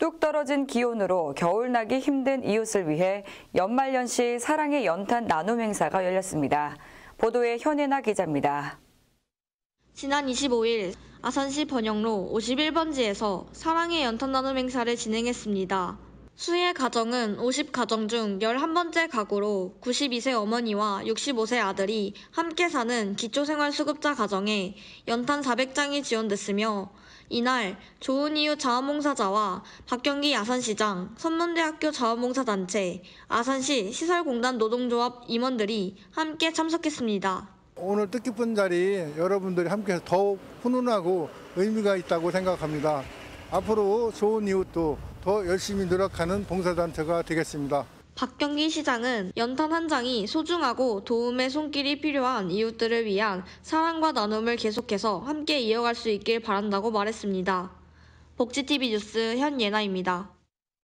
뚝 떨어진 기온으로 겨울 나기 힘든 이웃을 위해 연말연시 사랑의 연탄 나눔 행사가 열렸습니다. 보도에 현애나 기자입니다. 지난 25일 아산시 번영로 51번지에서 사랑의 연탄 나눔 행사를 진행했습니다. 수혜 가정은 50가정 중 11번째 가구로 92세 어머니와 65세 아들이 함께 사는 기초생활수급자 가정에 연탄 400장이 지원됐으며 이날 좋은이유 자원봉사자와 박경기 아산시장, 선문대학교 자원봉사단체, 아산시 시설공단 노동조합 임원들이 함께 참석했습니다. 오늘 뜻깊은 자리 여러분들이 함께 더욱 훈훈하고 의미가 있다고 생각합니다. 앞으로 좋은 이웃도 더 열심히 노력하는 봉사단체가 되겠습니다. 박경기 시장은 연탄 한 장이 소중하고 도움의 손길이 필요한 이웃들을 위한 사랑과 나눔을 계속해서 함께 이어갈 수 있길 바란다고 말했습니다. 복지TV 뉴스 현예나입니다.